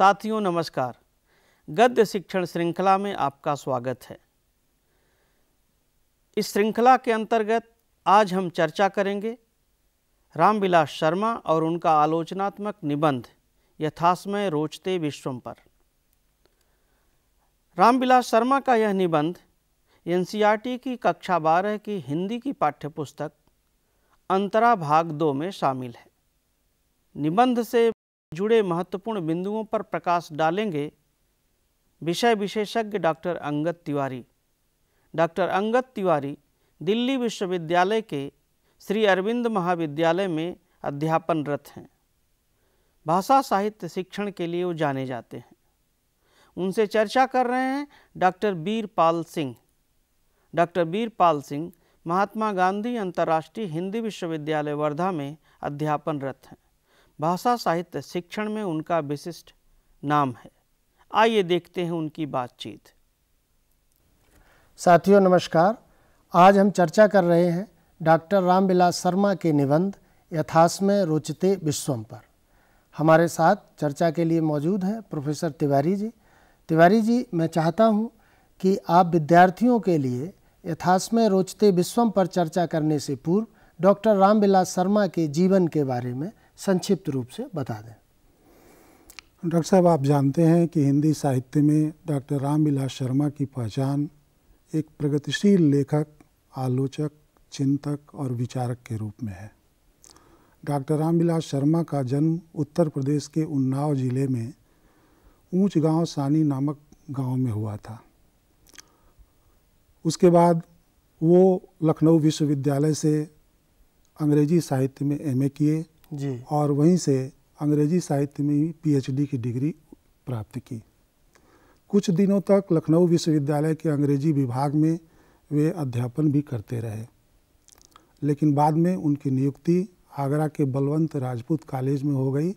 साथियों नमस्कार गद्य शिक्षण श्रृंखला में आपका स्वागत है इस श्रृंखला के अंतर्गत आज हम चर्चा करेंगे रामविलास शर्मा और उनका आलोचनात्मक निबंध यथास्मय रोचते विश्वम पर रामविलास शर्मा का यह निबंध एनसीईआरटी की कक्षा बारह की हिंदी की पाठ्यपुस्तक अंतरा भाग दो में शामिल है निबंध से जुड़े महत्वपूर्ण बिंदुओं पर प्रकाश डालेंगे विषय विशेषज्ञ डॉक्टर अंगद तिवारी डॉक्टर अंगद तिवारी दिल्ली विश्वविद्यालय के श्री अरविंद महाविद्यालय में अध्यापनरत हैं भाषा साहित्य शिक्षण के लिए वो जाने जाते हैं उनसे चर्चा कर रहे हैं डॉक्टर बीरपाल सिंह डॉक्टर बीरपाल सिंह महात्मा गांधी अंतर्राष्ट्रीय हिंदी विश्वविद्यालय वर्धा में अध्यापनरत हैं भाषा साहित्य शिक्षण में उनका विशिष्ट नाम है आइए देखते हैं उनकी बातचीत साथियों नमस्कार आज हम चर्चा कर रहे हैं डॉक्टर रामविलास शर्मा के निबंध यथास्मय रोचते विश्वम पर हमारे साथ चर्चा के लिए मौजूद हैं प्रोफेसर तिवारी जी तिवारी जी मैं चाहता हूं कि आप विद्यार्थियों के लिए यथास्मय रोचते विश्वम पर चर्चा करने से पूर्व डॉक्टर रामविलास शर्मा के जीवन के बारे में संक्षिप्त रूप से बता दें डॉक्टर साहब आप जानते हैं कि हिंदी साहित्य में डॉक्टर रामविलास शर्मा की पहचान एक प्रगतिशील लेखक आलोचक चिंतक और विचारक के रूप में है डॉक्टर रामविलास शर्मा का जन्म उत्तर प्रदेश के उन्नाव जिले में ऊंच गांव सानी नामक गांव में हुआ था उसके बाद वो लखनऊ विश्वविद्यालय से अंग्रेजी साहित्य में एमए किए जी और वहीं से अंग्रेजी साहित्य में पीएचडी की डिग्री प्राप्त की कुछ दिनों तक लखनऊ विश्वविद्यालय के अंग्रेजी विभाग में वे अध्यापन भी करते रहे लेकिन बाद में उनकी नियुक्ति आगरा के बलवंत राजपूत कॉलेज में हो गई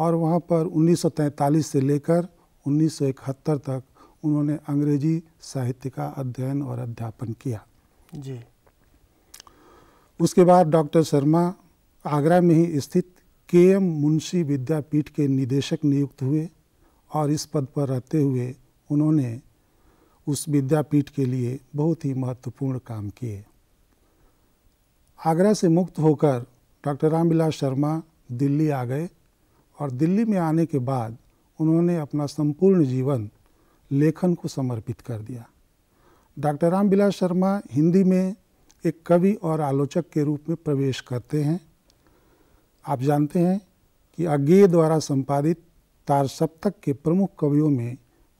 और वहाँ पर 1943 से लेकर 1971 तक उन्होंने अंग्रेजी साहित्य का अध्ययन और अध्यापन किया जी उसके बाद डॉक्टर शर्मा आगरा में ही स्थित के एम मुंशी विद्यापीठ के निदेशक नियुक्त हुए और इस पद पर रहते हुए उन्होंने उस विद्यापीठ के लिए बहुत ही महत्वपूर्ण काम किए आगरा से मुक्त होकर डॉक्टर रामविलास शर्मा दिल्ली आ गए और दिल्ली में आने के बाद उन्होंने अपना संपूर्ण जीवन लेखन को समर्पित कर दिया डॉक्टर रामविलास शर्मा हिंदी में एक कवि और आलोचक के रूप में प्रवेश करते हैं आप जानते हैं कि अज्ञेय द्वारा संपादित तार सप्तक के प्रमुख कवियों में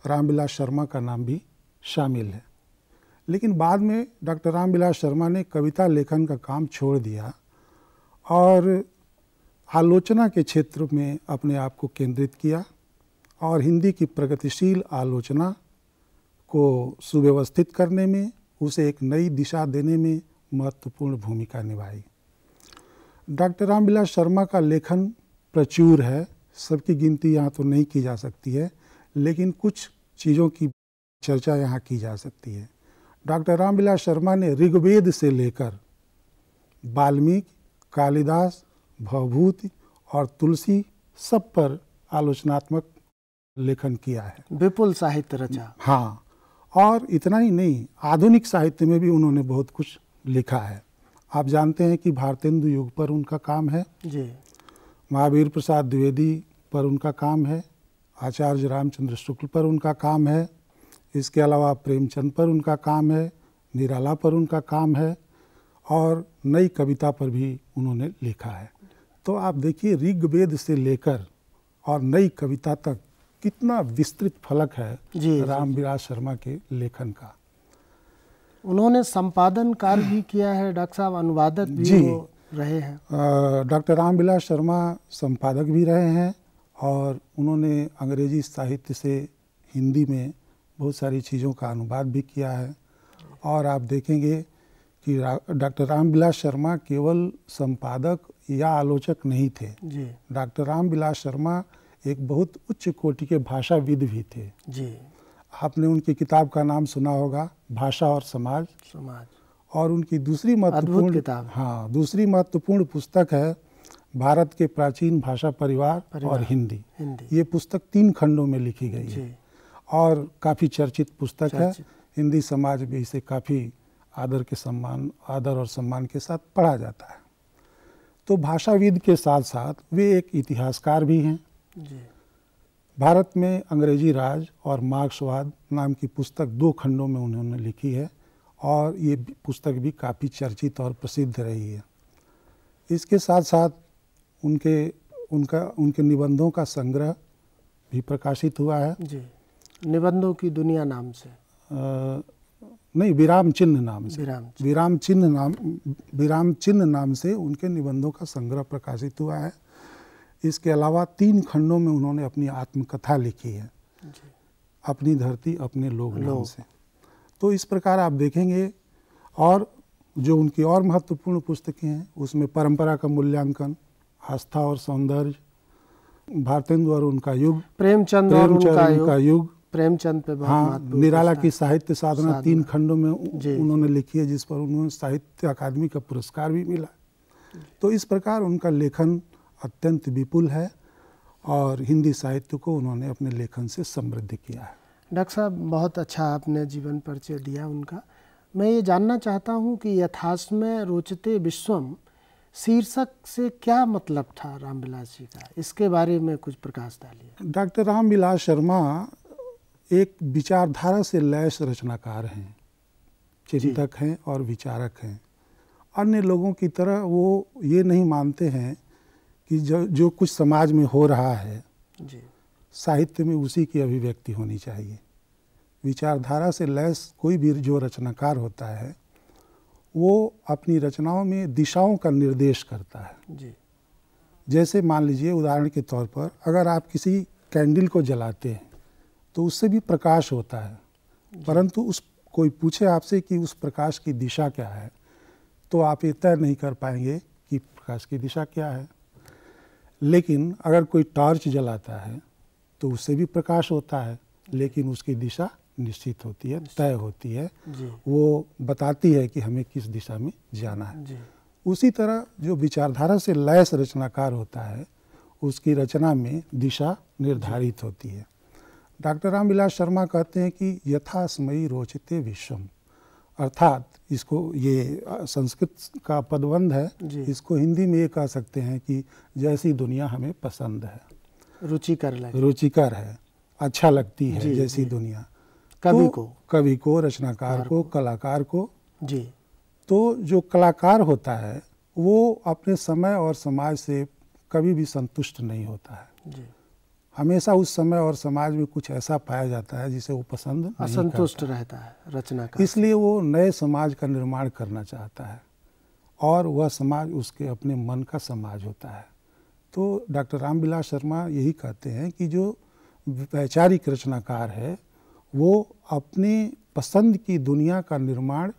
रामविलास शर्मा का नाम भी शामिल है लेकिन बाद में डॉक्टर रामविलास शर्मा ने कविता लेखन का काम छोड़ दिया और आलोचना के क्षेत्र में अपने आप को केंद्रित किया और हिंदी की प्रगतिशील आलोचना को सुव्यवस्थित करने में उसे एक नई दिशा देने में महत्वपूर्ण भूमिका निभाई डॉक्टर रामविलास शर्मा का लेखन प्रचुर है सबकी गिनती यहाँ तो नहीं की जा सकती है लेकिन कुछ चीज़ों की चर्चा यहाँ की जा सकती है डॉक्टर रामविलास शर्मा ने ऋग्वेद से लेकर वाल्मीकि कालिदास भवभूति और तुलसी सब पर आलोचनात्मक लेखन किया है विपुल साहित्य रचा हाँ और इतना ही नहीं आधुनिक साहित्य में भी उन्होंने बहुत कुछ लिखा है आप जानते हैं कि भारतेंदु युग पर उनका काम है जी महावीर प्रसाद द्विवेदी पर उनका काम है आचार्य रामचंद्र शुक्ल पर उनका काम है इसके अलावा प्रेमचंद पर उनका काम है निराला पर उनका काम है और नई कविता पर भी उन्होंने लिखा है तो आप देखिए ऋग्वेद से लेकर और नई कविता तक कितना विस्तृत फलक है रामविलास शर्मा के लेखन का उन्होंने संपादन कार्य भी किया है डॉक्टर साहब अनुवादक भी रहे हैं डॉक्टर रामविलास शर्मा संपादक भी रहे हैं और उन्होंने अंग्रेजी साहित्य से हिंदी में बहुत सारी चीज़ों का अनुवाद भी किया है और आप देखेंगे कि डॉक्टर रामविलास शर्मा केवल संपादक या आलोचक नहीं थे डॉक्टर रामविलास शर्मा एक बहुत उच्च कोटि के भाषाविद भी थे जी आपने उनकी किताब का नाम सुना होगा भाषा और समाज समाज और उनकी दूसरी महत्वपूर्ण किताब हाँ दूसरी महत्वपूर्ण पुस्तक है भारत के प्राचीन भाषा परिवार, परिवार और हिंदी हिंदी ये पुस्तक तीन खंडों में लिखी गई है और काफ़ी चर्चित पुस्तक चर्चित। है हिंदी समाज भी इसे काफ़ी आदर के सम्मान आदर और सम्मान के साथ पढ़ा जाता है तो भाषाविद के साथ साथ वे एक इतिहासकार भी हैं भारत में अंग्रेजी राज और मार्क्सवाद नाम की पुस्तक दो खंडों में उन्होंने लिखी है और ये पुस्तक भी काफ़ी चर्चित और प्रसिद्ध रही है इसके साथ साथ उनके उनका उनके निबंधों का संग्रह भी प्रकाशित हुआ है जी निबंधों की दुनिया नाम से आ, नहीं विराम चिन्ह नाम से विराम चिन्ह नाम विराम चिन्ह नाम से उनके निबंधों का संग्रह प्रकाशित हुआ है इसके अलावा तीन खंडों में उन्होंने अपनी आत्मकथा लिखी है अपनी धरती अपने लोग नाम से तो इस प्रकार आप देखेंगे और जो उनकी और महत्वपूर्ण पुस्तकें हैं उसमें परंपरा का मूल्यांकन आस्था और सौंदर्य भारतेंदु और उनका युग प्रेमचंद प्रेम और उनका, उनका युग प्रेमचंद पे हाँ निराला की साहित्य साधना, साधना तीन खंडों में उन्होंने लिखी है जिस पर उन्होंने साहित्य अकादमी का पुरस्कार भी मिला तो इस प्रकार उनका लेखन अत्यंत विपुल है और हिंदी साहित्य को उन्होंने अपने लेखन से समृद्ध किया है डॉक्टर साहब बहुत अच्छा आपने जीवन परिचय दिया उनका मैं ये जानना चाहता हूँ कि यथाश्मय में रोचते विश्वम शीर्षक से क्या मतलब था रामविलास जी का इसके बारे में कुछ प्रकाश डालिए डॉक्टर रामविलास शर्मा एक विचारधारा से लैस रचनाकार हैं चिंतक हैं और विचारक हैं अन्य लोगों की तरह वो ये नहीं मानते हैं कि जो जो कुछ समाज में हो रहा है जी साहित्य में उसी की अभिव्यक्ति होनी चाहिए विचारधारा से लैस कोई भी जो रचनाकार होता है वो अपनी रचनाओं में दिशाओं का निर्देश करता है जी जैसे मान लीजिए उदाहरण के तौर पर अगर आप किसी कैंडल को जलाते हैं तो उससे भी प्रकाश होता है परंतु उस कोई पूछे आपसे कि उस प्रकाश की दिशा क्या है तो आप ये तय नहीं कर पाएंगे कि प्रकाश की दिशा क्या है लेकिन अगर कोई टॉर्च जलाता है तो उससे भी प्रकाश होता है लेकिन उसकी दिशा निश्चित होती है तय होती है वो बताती है कि हमें किस दिशा में जाना है उसी तरह जो विचारधारा से लैस रचनाकार होता है उसकी रचना में दिशा निर्धारित होती है डॉक्टर रामविलास शर्मा कहते हैं कि यथास्मयी रोचते विश्वम अर्थात इसको ये संस्कृत का पदबंध है इसको हिंदी में ये कह सकते हैं कि जैसी दुनिया हमें पसंद है रुचिकर रुचिकर है अच्छा लगती है जी, जैसी जी, दुनिया कवि तो, को कवि को रचनाकार को कलाकार को जी तो जो कलाकार होता है वो अपने समय और समाज से कभी भी संतुष्ट नहीं होता है जी हमेशा उस समय और समाज में कुछ ऐसा पाया जाता है जिसे वो पसंद असंतुष्ट रहता है रचना का इसलिए वो नए समाज का निर्माण करना चाहता है और वह समाज उसके अपने मन का समाज होता है तो डॉक्टर रामविलास शर्मा यही कहते हैं कि जो वैचारिक रचनाकार है वो अपनी पसंद की दुनिया का निर्माण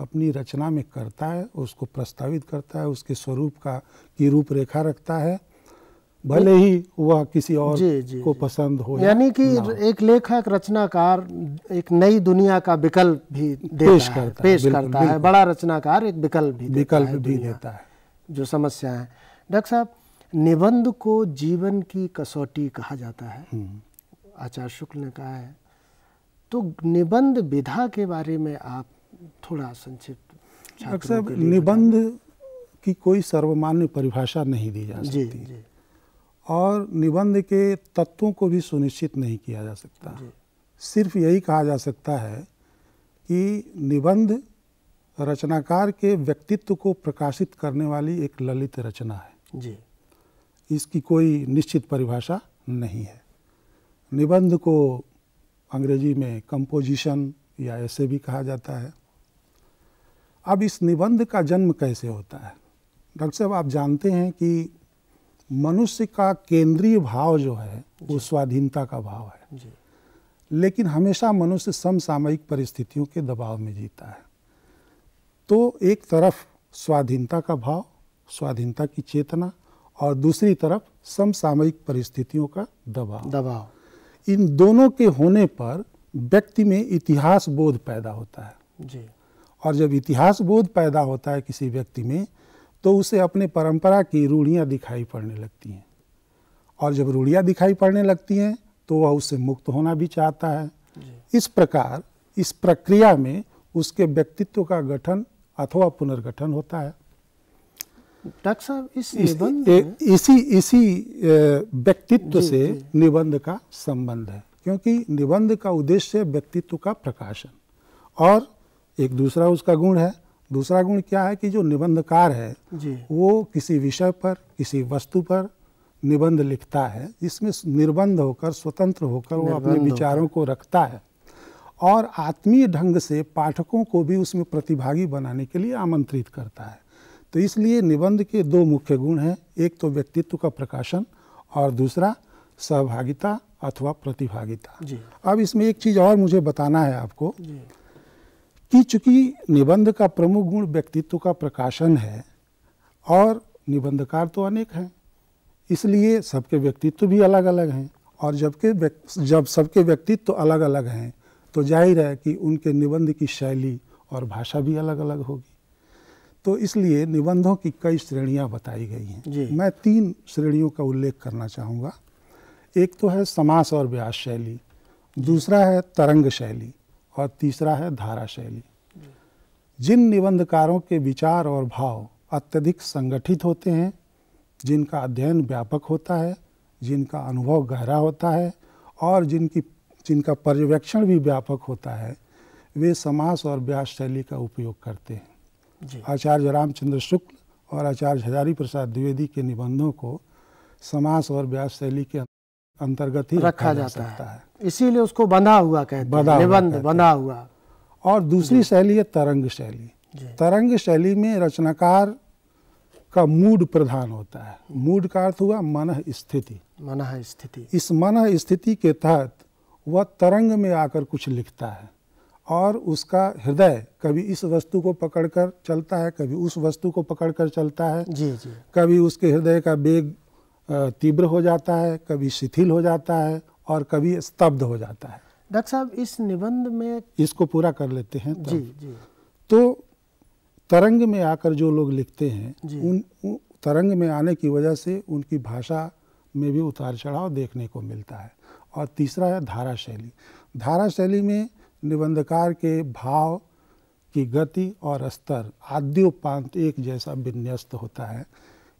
अपनी रचना में करता है उसको प्रस्तावित करता है उसके स्वरूप का की रूपरेखा रखता है भले ही वह किसी और जी, जी, को पसंद हो यानी कि एक लेखक रचनाकार एक नई दुनिया का विकल्प भी पेश करता है, पेश करता है बड़ा रचनाकार एक विकल्प भी विकल्प भी देता है जो समस्या है डॉक्टर साहब निबंध को जीवन की कसौटी कहा जाता है हम्म। आचार्य शुक्ल ने कहा है तो निबंध विधा के बारे में आप थोड़ा संक्षिप्त डॉक्टर साहब निबंध की कोई सर्वमान्य परिभाषा नहीं दी जा सकती जी, जी। और निबंध के तत्वों को भी सुनिश्चित नहीं किया जा सकता सिर्फ यही कहा जा सकता है कि निबंध रचनाकार के व्यक्तित्व को प्रकाशित करने वाली एक ललित रचना है जी इसकी कोई निश्चित परिभाषा नहीं है निबंध को अंग्रेजी में कंपोजिशन या ऐसे भी कहा जाता है अब इस निबंध का जन्म कैसे होता है डॉक्टर साहब आप जानते हैं कि मनुष्य का केंद्रीय भाव जो है वो स्वाधीनता का भाव है लेकिन हमेशा मनुष्य समसामयिक परिस्थितियों के दबाव में जीता है तो एक तरफ स्वाधीनता का भाव स्वाधीनता की चेतना और दूसरी तरफ समसामयिक परिस्थितियों का दबाव दबाव इन दोनों के होने पर व्यक्ति में इतिहास बोध पैदा होता है जी और जब इतिहास बोध पैदा होता है किसी व्यक्ति में तो उसे अपने परंपरा की रूढ़ियाँ दिखाई पड़ने लगती हैं और जब रूढ़ियाँ दिखाई पड़ने लगती हैं तो वह उससे मुक्त होना भी चाहता है इस प्रकार इस प्रक्रिया में उसके व्यक्तित्व का गठन अथवा पुनर्गठन होता है डॉक्टर साहब इस इसी इसी व्यक्तित्व से निबंध का संबंध है क्योंकि निबंध का उद्देश्य व्यक्तित्व का प्रकाशन और एक दूसरा उसका गुण है दूसरा गुण क्या है कि जो निबंधकार है वो किसी विषय पर किसी वस्तु पर निबंध लिखता है जिसमें निर्बंध होकर स्वतंत्र होकर वो अपने विचारों को रखता है और आत्मीय ढंग से पाठकों को भी उसमें प्रतिभागी बनाने के लिए आमंत्रित करता है तो इसलिए निबंध के दो मुख्य गुण हैं एक तो व्यक्तित्व का प्रकाशन और दूसरा सहभागिता अथवा प्रतिभागिता अब इसमें एक चीज़ और मुझे बताना है आपको कि चूँकि निबंध का प्रमुख गुण व्यक्तित्व का प्रकाशन है और निबंधकार तो अनेक हैं इसलिए सबके व्यक्तित्व भी अलग अलग हैं और जबकि जब सबके व्यक्तित्व तो अलग अलग हैं तो जाहिर है कि उनके निबंध की शैली और भाषा भी अलग अलग होगी तो इसलिए निबंधों की कई श्रेणियां बताई गई हैं मैं तीन श्रेणियों का उल्लेख करना चाहूँगा एक तो है समास और व्यास शैली दूसरा है तरंग शैली और तीसरा है धारा शैली जिन निबंधकारों के विचार और भाव अत्यधिक संगठित होते हैं जिनका अध्ययन व्यापक होता है जिनका अनुभव गहरा होता है और जिनकी जिनका पर्यवेक्षण भी व्यापक होता है वे समास और व्यास शैली का उपयोग करते हैं आचार्य रामचंद्र शुक्ल और आचार्य हजारी प्रसाद द्विवेदी के निबंधों को समास और व्यास शैली के अंतर्गत ही रखा जाता है, है। इसीलिए उसको बंधा हुआ कहते बंधा हैं निबंध बंधा हुआ और दूसरी शैली है तरंग शैली तरंग शैली में रचनाकार का मूड प्रधान होता है मूड का अर्थ हुआ मन स्थिति मन स्थिति इस मन स्थिति के तहत वह तरंग में आकर कुछ लिखता है और उसका हृदय कभी इस वस्तु को पकड़कर चलता है कभी उस वस्तु को पकड़कर चलता है जी जी कभी उसके हृदय का वेग तीव्र हो जाता है कभी शिथिल हो जाता है और कभी स्तब्ध हो जाता है डॉक्टर साहब इस निबंध में इसको पूरा कर लेते हैं जी जी तो तरंग में आकर जो लोग लिखते हैं उन, तरंग में आने की वजह से उनकी भाषा में भी उतार चढ़ाव देखने को मिलता है और तीसरा है धारा शैली धारा शैली में निबंधकार के भाव की गति और स्तर आद्योपांत एक जैसा विन्यस्त होता है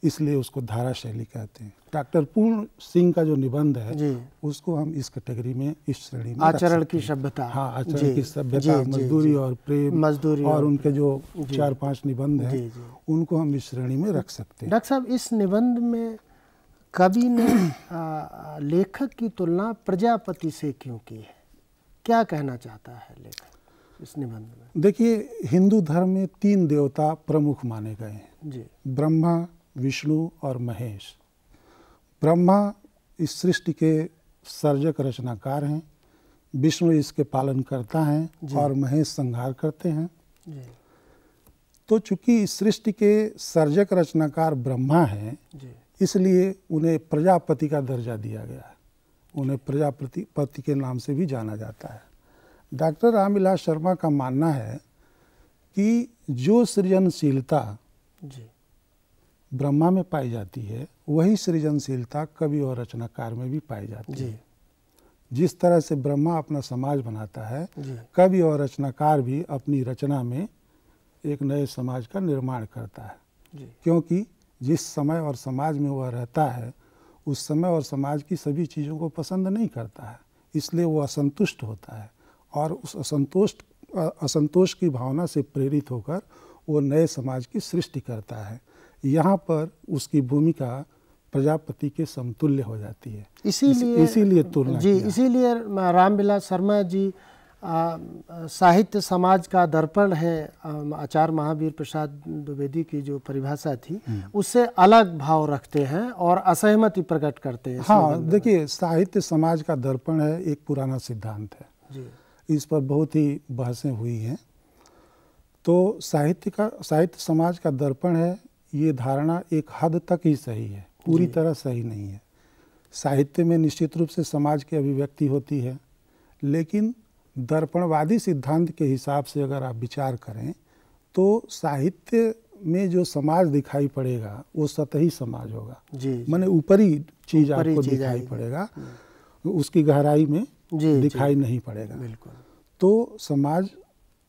इसलिए उसको धारा शैली कहते हैं डॉक्टर पूर्ण सिंह का जो निबंध है उसको हम इस कैटेगरी में इस श्रेणी में आचरण की सभ्यता हाँ आचरण की सभ्यता मजदूरी और प्रेम मजदूरी और, और उनके जो चार पांच निबंध हैं उनको हम इस श्रेणी में रख सकते हैं डॉक्टर साहब इस निबंध में कवि ने लेखक की तुलना प्रजापति से क्यों की है क्या कहना चाहता है लेखक इस निबंध में देखिए हिंदू धर्म में तीन देवता प्रमुख माने गए हैं जी ब्रह्मा विष्णु और महेश ब्रह्मा इस सृष्टि के सर्जक रचनाकार हैं विष्णु इसके पालन करता है और महेश संहार करते हैं तो चूंकि इस सृष्टि के सर्जक रचनाकार ब्रह्मा हैं इसलिए उन्हें प्रजापति का दर्जा दिया गया है उन्हें प्रजापति पति के नाम से भी जाना जाता है डॉक्टर रामविलास शर्मा का मानना है कि जो सृजनशीलता ब्रह्मा में पाई जाती है वही सृजनशीलता कवि और रचनाकार में भी पाई जाती है जिस तरह से ब्रह्मा अपना समाज बनाता है कवि और रचनाकार भी अपनी रचना में एक नए समाज का निर्माण करता है क्योंकि जिस समय और समाज में वह रहता है उस समय और समाज की सभी चीज़ों को पसंद नहीं करता है इसलिए वह असंतुष्ट होता है और उस असंतोष असंतोष की भावना से प्रेरित होकर वो नए समाज की सृष्टि करता है यहाँ पर उसकी भूमिका प्रजापति के समतुल्य हो जाती है इसीलिए इसीलिए तुलना जी इसीलिए रामविलास शर्मा जी आ, साहित्य समाज का दर्पण है आचार्य महावीर प्रसाद द्विवेदी की जो परिभाषा थी हम्म। उससे अलग भाव रखते हैं और असहमति प्रकट करते हैं हाँ देखिए साहित्य समाज का दर्पण है एक पुराना सिद्धांत है जी। इस पर बहुत ही बहसें हुई हैं तो साहित्य का साहित्य समाज का दर्पण है ये धारणा एक हद तक ही सही है पूरी तरह सही नहीं है साहित्य में निश्चित रूप से समाज की अभिव्यक्ति होती है लेकिन दर्पणवादी सिद्धांत के हिसाब से अगर आप विचार करें तो साहित्य में जो समाज दिखाई पड़ेगा वो सतही समाज होगा मैंने ऊपरी चीज आपको दिखाई पड़ेगा उसकी गहराई में जी, दिखाई जी, नहीं पड़ेगा बिल्कुल तो समाज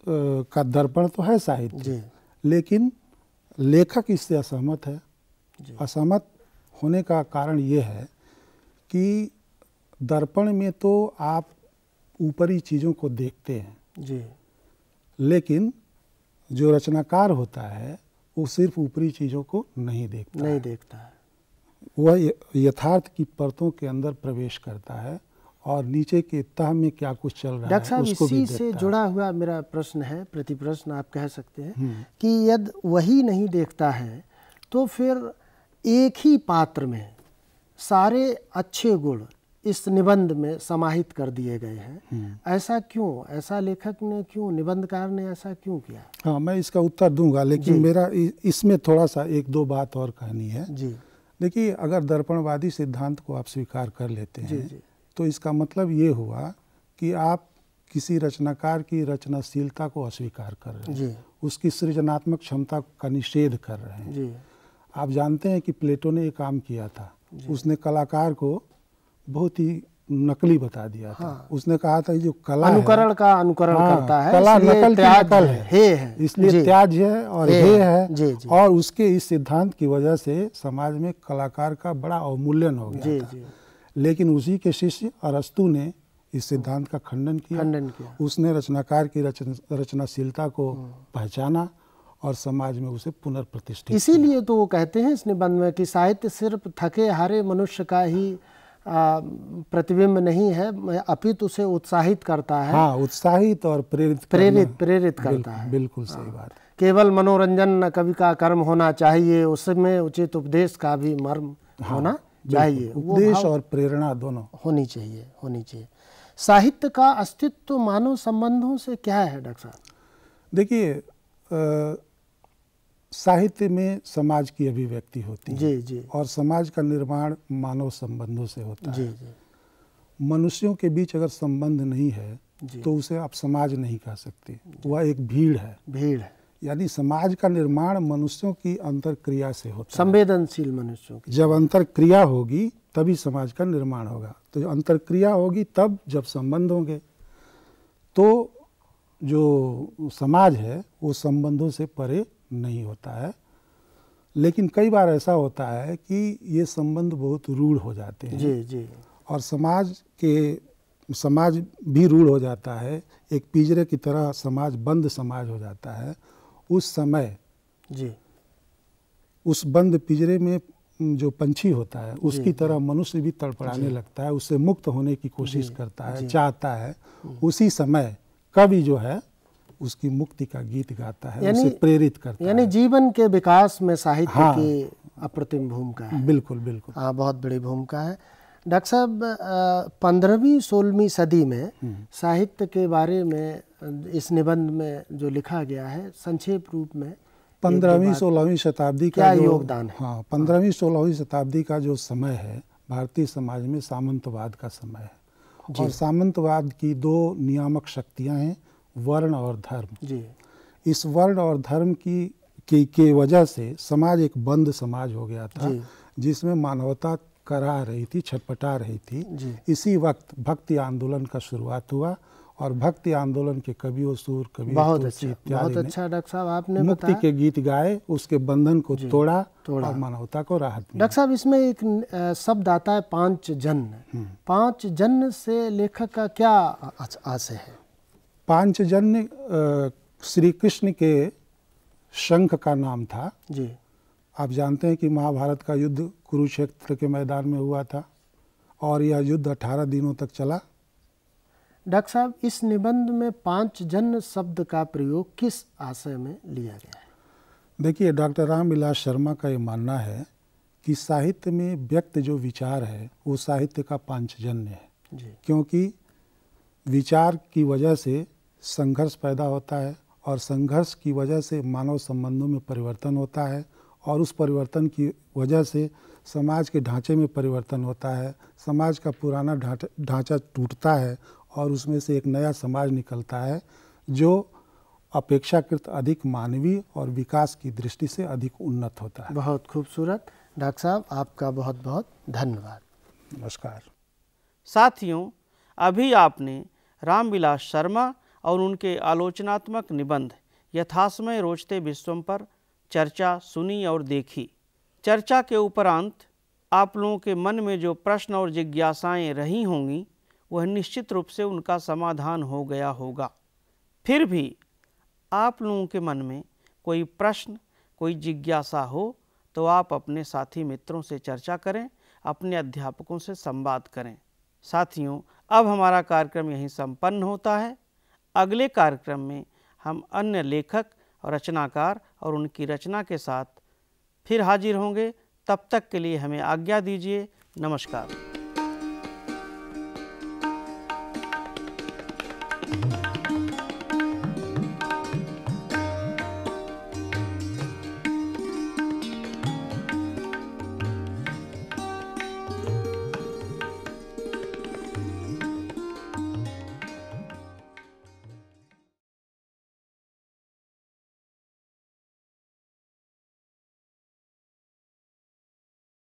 का दर्पण तो है साहित्य लेकिन लेखक इससे असहमत है असहमत होने का कारण ये है कि दर्पण में तो आप ऊपरी चीज़ों को देखते हैं जी लेकिन जो रचनाकार होता है वो सिर्फ ऊपरी चीज़ों को नहीं देखता नहीं है। देखता है वह यथार्थ की परतों के अंदर प्रवेश करता है और नीचे के तह में क्या कुछ चल रहा है डॉक्टर साहब इसी से जुड़ा हुआ मेरा प्रश्न है प्रति प्रश्न आप कह सकते हैं हम्म। कि यद वही नहीं देखता है तो फिर एक ही पात्र में सारे अच्छे गुण इस निबंध में समाहित कर दिए गए हैं हम्म। ऐसा क्यों ऐसा लेखक ने क्यों निबंधकार ने ऐसा क्यों किया हाँ मैं इसका उत्तर दूंगा लेकिन मेरा इसमें थोड़ा सा एक दो बात और कहनी है जी देखिए अगर दर्पणवादी सिद्धांत को आप स्वीकार कर लेते हैं जी, जी। तो इसका मतलब ये हुआ कि आप किसी रचनाकार की रचनाशीलता को अस्वीकार कर रहे हैं उसकी सृजनात्मक क्षमता का निषेध कर रहे हैं आप जानते हैं कि प्लेटो ने एक काम किया था उसने कलाकार को बहुत ही नकली बता दिया था हाँ। उसने कहा था जो कला अनुकरण का अनुकरण हाँ, करता है कला नकल त्यागल है, है, है इसलिए त्याज है और हे, है, है जे, जे। और उसके इस सिद्धांत की वजह से समाज में कलाकार का बड़ा अवमूल्यन हो गया जे, था। लेकिन उसी के शिष्य अरस्तु ने इस सिद्धांत का खंडन किया खंडन किया उसने रचनाकार की रचन, रचनाशीलता को हम्म। पहचाना और समाज में उसे पुनर्प्रतिष्ठित इसीलिए तो वो कहते हैं इस निबंध में कि साहित्य सिर्फ थके हारे मनुष्य का ही प्रतिबिंब नहीं है अपित उसे उत्साहित करता है हाँ उत्साहित और प्रेरित प्रेरित प्रेरित करता है बिल्कुल हाँ। सही बात केवल मनोरंजन कवि का कर्म होना चाहिए उसमें उचित उपदेश का भी मर्म हाँ, होना चाहिए उपदेश और प्रेरणा दोनों होनी चाहिए होनी चाहिए साहित्य का अस्तित्व मानव संबंधों से क्या है डॉक्टर साहब देखिए साहित्य में समाज की अभिव्यक्ति होती है जी जी और समाज का निर्माण मानव संबंधों से होता जी, है जी मनुष्यों के बीच अगर संबंध नहीं है तो उसे आप समाज नहीं कह सकते वह एक भीड़ है भीड़ है यानी समाज का निर्माण मनुष्यों की अंतर क्रिया से होता संवेदनशील मनुष्यों की जब अंतर क्रिया होगी तभी समाज का निर्माण होगा तो अंतर क्रिया होगी तब जब संबंध होंगे तो जो समाज है वो संबंधों से परे नहीं होता है लेकिन कई बार ऐसा होता है कि ये संबंध बहुत रूढ़ हो जाते हैं जी जी और समाज के समाज भी रूढ़ हो जाता है एक पिंजरे की तरह समाज बंद समाज हो जाता है उस समय जी उस बंद पिंजरे में जो पंछी होता है उसकी तरह मनुष्य भी तड़पड़ाने लगता है उससे मुक्त होने की कोशिश करता है चाहता है हम्म। उसी समय कवि जो है उसकी मुक्ति का गीत गाता है उसे प्रेरित करता यानी जीवन के विकास में साहित्य हाँ, की अप्रतिम भूमिका है बिल्कुल बिल्कुल हाँ बहुत बड़ी भूमिका है डॉक्टर साहब पंद्रहवीं सोलहवीं सदी में हम्म। साहित्य के बारे में इस निबंध में जो लिखा गया है संक्षेप रूप में पंद्रहवीं सोलहवीं शताब्दी का योगदान है हाँ पंद्रहवीं सोलहवीं शताब्दी का जो समय है भारतीय समाज में सामंतवाद का समय है और सामंतवाद की दो नियामक शक्तियां हैं वर्ण और धर्म जी इस वर्ण और धर्म की के, के वजह से समाज एक बंद समाज हो गया था जिसमें मानवता करा रही थी छटपटा रही थी इसी वक्त भक्ति आंदोलन का शुरुआत हुआ और भक्ति आंदोलन के कवि सूर कवि बहुत अच्छा बहुत अच्छा डॉक्टर साहब आपने मुक्ति के गीत गाए उसके बंधन को तोड़ा, तोड़ा और मानवता को राहत डॉक्टर साहब इसमें एक शब्द आता है पांच जन हम्म। पांच जन से लेखक का क्या आशय है पांच जन श्री कृष्ण के शंख का नाम था जी आप जानते हैं कि महाभारत का युद्ध कुरुक्षेत्र के मैदान में हुआ था और यह युद्ध 18 दिनों तक चला डॉक्टर साहब इस निबंध में पांच जन्य शब्द का प्रयोग किस आशय में लिया गया है देखिए डॉक्टर रामविलास शर्मा का ये मानना है कि साहित्य में व्यक्त जो विचार है वो साहित्य का पांचजन्य है जी। क्योंकि विचार की वजह से संघर्ष पैदा होता है और संघर्ष की वजह से मानव संबंधों में परिवर्तन होता है और उस परिवर्तन की वजह से समाज के ढांचे में परिवर्तन होता है समाज का पुराना ढांचा टूटता है और उसमें से एक नया समाज निकलता है जो अपेक्षाकृत अधिक मानवीय और विकास की दृष्टि से अधिक उन्नत होता है बहुत खूबसूरत डॉक्टर साहब आपका बहुत बहुत धन्यवाद नमस्कार साथियों अभी आपने रामविलास शर्मा और उनके आलोचनात्मक निबंध यथासमय रोचते विश्वम पर चर्चा सुनी और देखी चर्चा के उपरांत आप लोगों के मन में जो प्रश्न और जिज्ञासाएं रही होंगी वह निश्चित रूप से उनका समाधान हो गया होगा फिर भी आप लोगों के मन में कोई प्रश्न कोई जिज्ञासा हो तो आप अपने साथी मित्रों से चर्चा करें अपने अध्यापकों से संवाद करें साथियों अब हमारा कार्यक्रम यहीं संपन्न होता है अगले कार्यक्रम में हम अन्य लेखक और रचनाकार और उनकी रचना के साथ फिर हाजिर होंगे तब तक के लिए हमें आज्ञा दीजिए नमस्कार